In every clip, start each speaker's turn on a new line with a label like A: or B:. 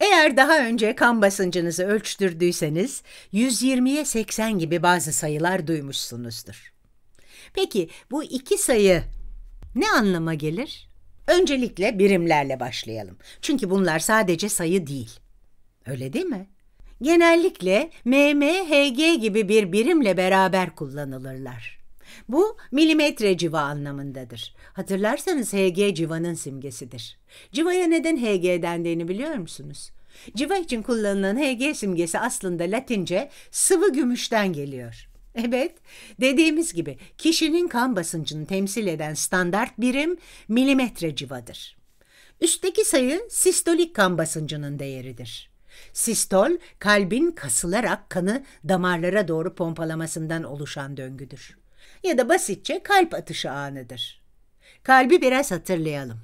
A: Eğer daha önce kan basıncınızı ölçtürdüyseniz 120'ye 80 gibi bazı sayılar duymuşsunuzdur. Peki bu iki sayı ne anlama gelir? Öncelikle birimlerle başlayalım. Çünkü bunlar sadece sayı değil. Öyle değil mi? Genellikle mmHg gibi bir birimle beraber kullanılırlar. Bu milimetre civa anlamındadır. Hatırlarsanız HG civanın simgesidir. Civaya neden HG dendiğini biliyor musunuz? Civa için kullanılan HG simgesi aslında Latince sıvı gümüşten geliyor. Evet, dediğimiz gibi kişinin kan basıncını temsil eden standart birim milimetre civadır. Üstteki sayı sistolik kan basıncının değeridir. Sistol, kalbin kasılarak kanı damarlara doğru pompalamasından oluşan döngüdür ya da basitçe kalp atışı anıdır. Kalbi biraz hatırlayalım.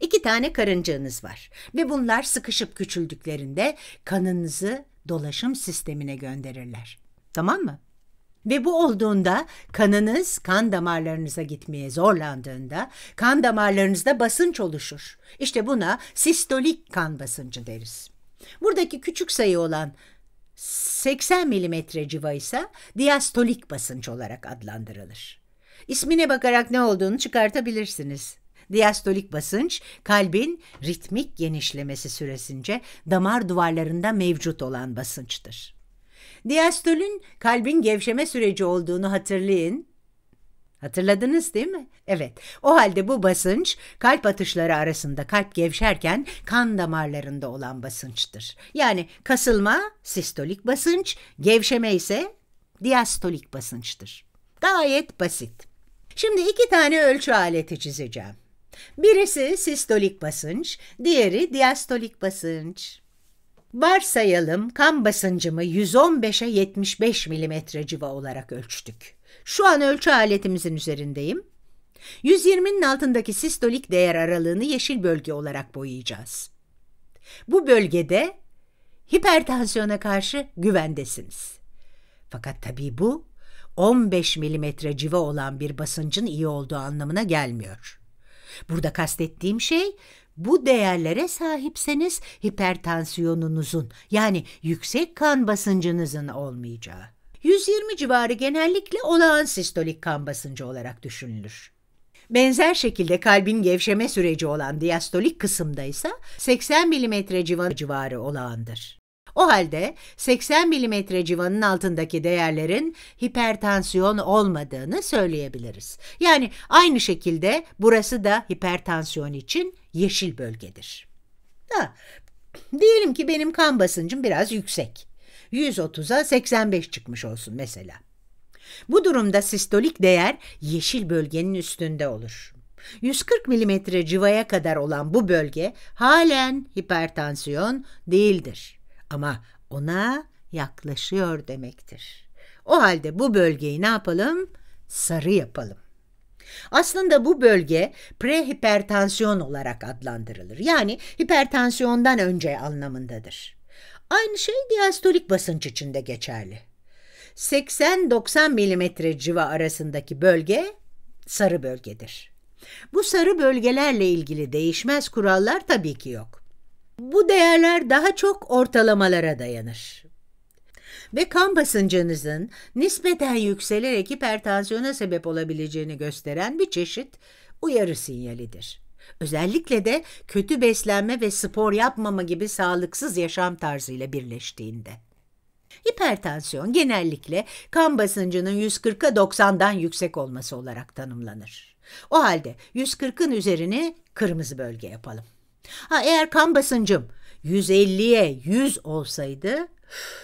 A: İki tane karıncağınız var ve bunlar sıkışıp küçüldüklerinde kanınızı dolaşım sistemine gönderirler. Tamam mı? Ve bu olduğunda kanınız kan damarlarınıza gitmeye zorlandığında kan damarlarınızda basınç oluşur. İşte buna sistolik kan basıncı deriz. Buradaki küçük sayı olan 80 mm civa ise diastolik basınç olarak adlandırılır. İsmine bakarak ne olduğunu çıkartabilirsiniz. Diastolik basınç, kalbin ritmik genişlemesi süresince damar duvarlarında mevcut olan basınçtır. Diastolün kalbin gevşeme süreci olduğunu hatırlayın Hatırladınız değil mi? Evet. O halde bu basınç kalp atışları arasında kalp gevşerken kan damarlarında olan basınçtır. Yani kasılma sistolik basınç, gevşeme ise diastolik basınçtır. Gayet basit. Şimdi iki tane ölçü aleti çizeceğim. Birisi sistolik basınç, diğeri diastolik basınç. Varsayalım kan basıncımı 115'e 75 mm civa olarak ölçtük. Şu an ölçü aletimizin üzerindeyim. 120'nin altındaki sistolik değer aralığını yeşil bölge olarak boyayacağız. Bu bölgede hipertansiyona karşı güvendesiniz. Fakat tabii bu 15 mm civa olan bir basıncın iyi olduğu anlamına gelmiyor. Burada kastettiğim şey bu değerlere sahipseniz hipertansiyonunuzun yani yüksek kan basıncınızın olmayacağı. 120 civarı genellikle olağan sistolik kan basıncı olarak düşünülür. Benzer şekilde kalbin gevşeme süreci olan diastolik kısımda ise 80 mm civarı olağandır. O halde 80 mm civanın altındaki değerlerin hipertansiyon olmadığını söyleyebiliriz. Yani aynı şekilde burası da hipertansiyon için yeşil bölgedir. Ha, diyelim ki benim kan basıncım biraz yüksek. 130'a 85 çıkmış olsun mesela. Bu durumda sistolik değer yeşil bölgenin üstünde olur. 140 mm civaya kadar olan bu bölge halen hipertansiyon değildir ama ona yaklaşıyor demektir. O halde bu bölgeyi ne yapalım? Sarı yapalım. Aslında bu bölge prehipertansiyon olarak adlandırılır. Yani hipertansiyondan önce anlamındadır. Aynı şey diastolik basınç için de geçerli. 80-90 mm civa arasındaki bölge sarı bölgedir. Bu sarı bölgelerle ilgili değişmez kurallar tabii ki yok. Bu değerler daha çok ortalamalara dayanır. Ve kan basıncınızın nispeten yükselerek hipertansiyona sebep olabileceğini gösteren bir çeşit uyarı sinyalidir. Özellikle de kötü beslenme ve spor yapmama gibi sağlıksız yaşam tarzıyla birleştiğinde. Hipertansiyon genellikle kan basıncının 140'a 90'dan yüksek olması olarak tanımlanır. O halde 140'ın üzerine kırmızı bölge yapalım. Ha eğer kan basıncım 150'ye 100 olsaydı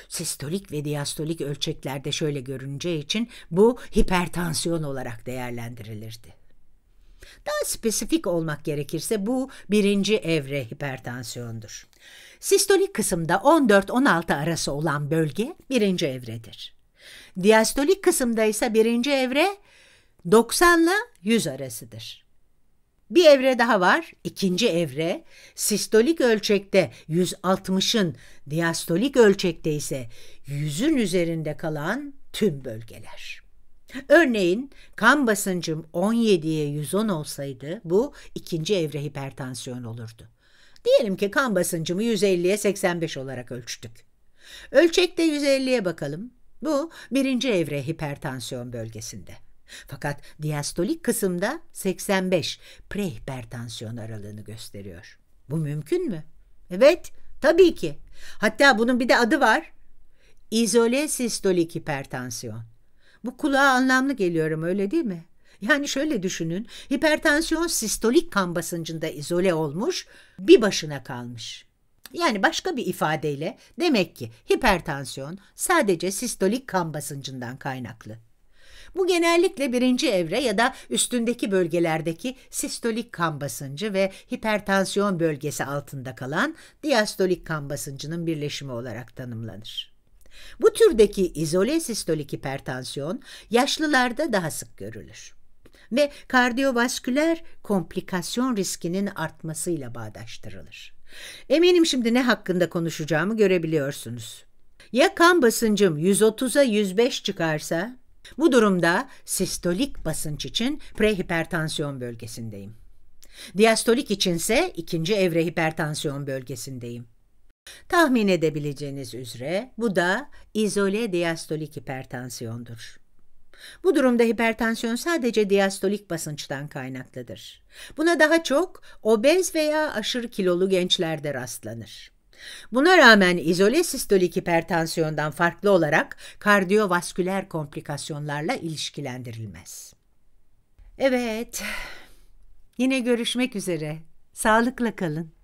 A: sistolik ve diastolik ölçeklerde şöyle görüneceği için bu hipertansiyon olarak değerlendirilirdi. Daha spesifik olmak gerekirse bu birinci evre hipertansiyondur. Sistolik kısımda 14-16 arası olan bölge birinci evredir. Diastolik kısımda ise birinci evre 90 ile 100 arasıdır. Bir evre daha var, ikinci evre. Sistolik ölçekte 160'ın, diastolik ölçekte ise 100'ün üzerinde kalan tüm bölgeler. Örneğin kan basıncım 17'ye 110 olsaydı bu ikinci evre hipertansiyon olurdu. Diyelim ki kan basıncımı 150'ye 85 olarak ölçtük. Ölçekte 150'ye bakalım. Bu birinci evre hipertansiyon bölgesinde. Fakat diastolik kısımda 85 prehipertansiyon aralığını gösteriyor. Bu mümkün mü? Evet, tabii ki. Hatta bunun bir de adı var. İzole sistolik hipertansiyon. Bu kulağa anlamlı geliyorum öyle değil mi? Yani şöyle düşünün, hipertansiyon sistolik kan basıncında izole olmuş, bir başına kalmış. Yani başka bir ifadeyle demek ki hipertansiyon sadece sistolik kan basıncından kaynaklı. Bu genellikle birinci evre ya da üstündeki bölgelerdeki sistolik kan basıncı ve hipertansiyon bölgesi altında kalan diastolik kan basıncının birleşimi olarak tanımlanır. Bu türdeki izole sistolik hipertansiyon yaşlılarda daha sık görülür ve kardiyovasküler komplikasyon riskinin artmasıyla bağdaştırılır. Eminim şimdi ne hakkında konuşacağımı görebiliyorsunuz. Ya kan basıncım 130'a 105 çıkarsa bu durumda sistolik basınç için prehipertansiyon bölgesindeyim. Diastolik içinse ikinci evre hipertansiyon bölgesindeyim. Tahmin edebileceğiniz üzere bu da izole diastolik hipertansiyondur. Bu durumda hipertansiyon sadece diastolik basınçtan kaynaklıdır. Buna daha çok obez veya aşırı kilolu gençlerde rastlanır. Buna rağmen izole sistolik hipertansiyondan farklı olarak kardiyovasküler komplikasyonlarla ilişkilendirilmez. Evet, yine görüşmek üzere. Sağlıkla kalın.